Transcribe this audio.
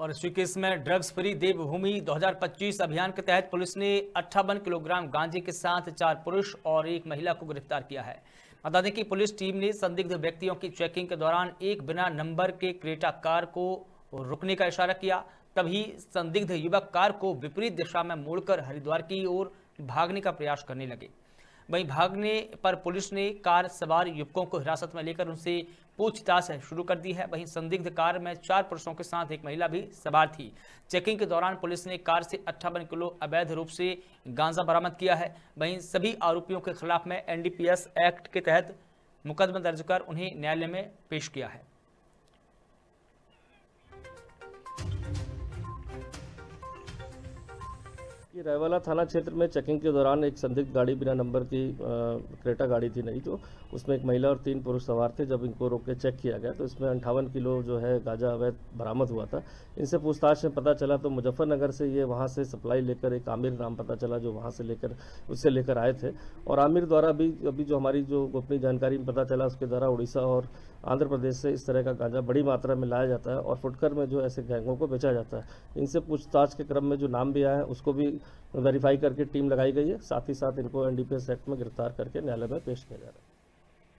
और इसी में ड्रग्स फ्री देवभूमि 2025 अभियान के तहत पुलिस ने अट्ठावन किलोग्राम गांजे के साथ चार पुरुष और एक महिला को गिरफ्तार किया है बता दें कि पुलिस टीम ने संदिग्ध व्यक्तियों की चेकिंग के दौरान एक बिना नंबर के क्रेटा कार को रुकने का इशारा किया तभी संदिग्ध युवक कार को विपरीत दिशा में मोड़कर हरिद्वार की ओर भागने का प्रयास करने लगे वहीं भागने पर पुलिस ने कार सवार युवकों को हिरासत में लेकर उनसे पूछताछ शुरू कर दी है वहीं संदिग्ध कार में चार पुरुषों के साथ एक महिला भी सवार थी चेकिंग के दौरान पुलिस ने कार से अट्ठावन किलो अवैध रूप से गांजा बरामद किया है वहीं सभी आरोपियों के खिलाफ में एनडीपीएस एक्ट के तहत मुकदमा दर्ज कर उन्हें न्यायालय में पेश किया है कि रायवाला थाना क्षेत्र में चेकिंग के दौरान एक संदिग्ध गाड़ी बिना नंबर की क्रेटा गाड़ी थी नहीं तो उसमें एक महिला और तीन पुरुष सवार थे जब इनको रोक के चेक किया गया तो इसमें अंठावन किलो जो है गांजा अवैध बरामद हुआ था इनसे पूछताछ में पता चला तो मुजफ्फरनगर से ये वहाँ से सप्लाई लेकर एक आमिर नाम पता चला जो वहाँ से लेकर उससे लेकर आए थे और आमिर द्वारा भी अभी जो हमारी जो गोपनीय जानकारी में पता चला उसके द्वारा उड़ीसा और आंध्र प्रदेश से इस तरह का गांजा बड़ी मात्रा में लाया जाता है और फुटकर में जो ऐसे गैंगों को बेचा जाता है इनसे पूछताछ के क्रम में जो नाम भी आया है उसको भी वेरीफाई करके टीम लगाई गई है साथ ही साथ इनको एनडीपीएस एक्ट में गिरफ्तार करके न्यायालय में पेश किया जा रहा है